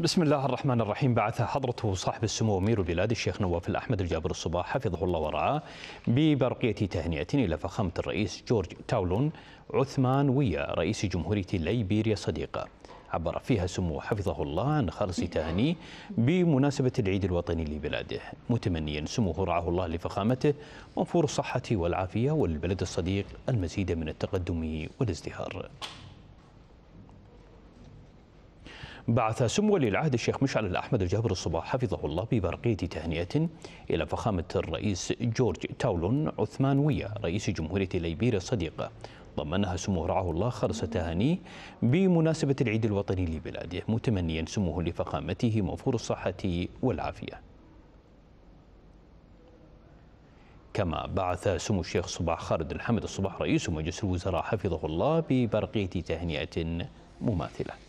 بسم الله الرحمن الرحيم بعث حضرته صاحب السمو أمير البلاد الشيخ نواف الأحمد الجابر الصباح حفظه الله ورعاه ببرقية تهنئة إلى فخامة الرئيس جورج تاولون عثمان ويا رئيس جمهورية ليبيريا صديقة عبر فيها سمو حفظه الله عن خالص تهانيه بمناسبة العيد الوطني لبلاده متمنيا سموه رعاه الله لفخامته منفور الصحة والعافية والبلد الصديق المزيد من التقدم والازدهار بعث سمو ولي العهد الشيخ مشعل الأحمد جابر الصباح حفظه الله ببرقية تهنئة إلى فخامة الرئيس جورج تاولون عثمانوية رئيس جمهورية ليبيريا الصديقة ضمنها سمو رعاه الله خرس تهانيه بمناسبة العيد الوطني لبلاده متمنيا سموه لفخامته موفور الصحة والعافية كما بعث سمو الشيخ صباح خالد الحمد الصباح رئيس مجلس الوزراء حفظه الله ببرقية تهنئة مماثله